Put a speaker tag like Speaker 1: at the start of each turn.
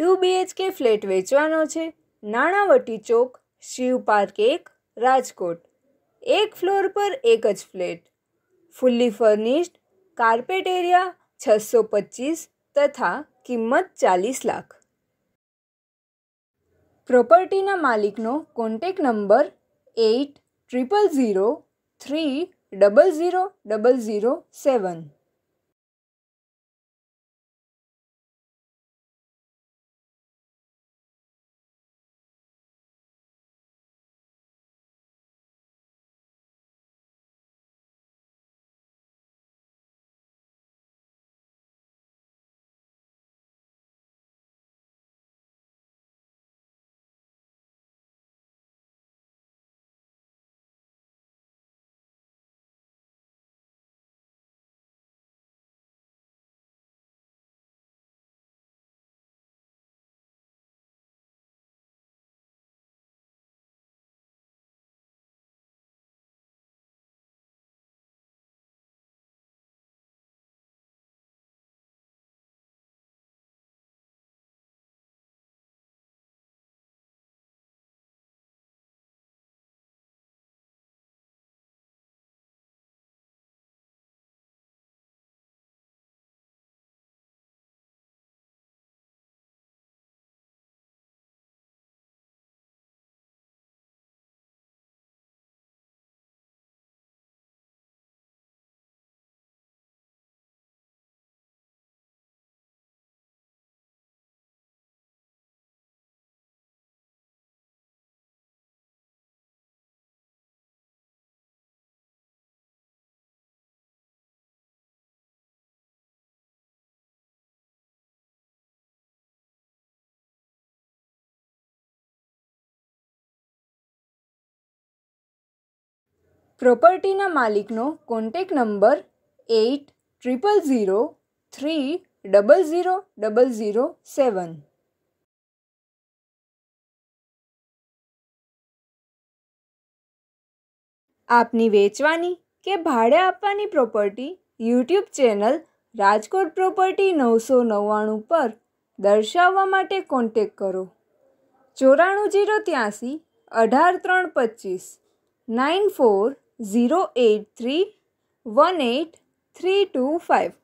Speaker 1: Two BHK flat વેચવાનો છે નાણાવટી ચોક Shiv park એક રાજકોટ એક ફ્લોર પર એક જ flat fully furnished carpet area છસો પચીસ તથા કિંમત ચાલીસ લાખ પ્રોપર્ટીના માલિકનો contact number eight triple zero three double zero double zero seven પ્રોપર્ટીના માલિકનો contact number eight triple zero three double zero double zero seven આપની વેચવાની કે ભાડે આપવાની property YouTube channel Rajkot property નવસો નવ્વાણું પર દર્શાવવા માટે કોન્ટેક કરો ચોરાણું જીરો ત્યાંસી અઢાર ત્રણ પચીસ નાઇન ફોર 083
Speaker 2: 18325.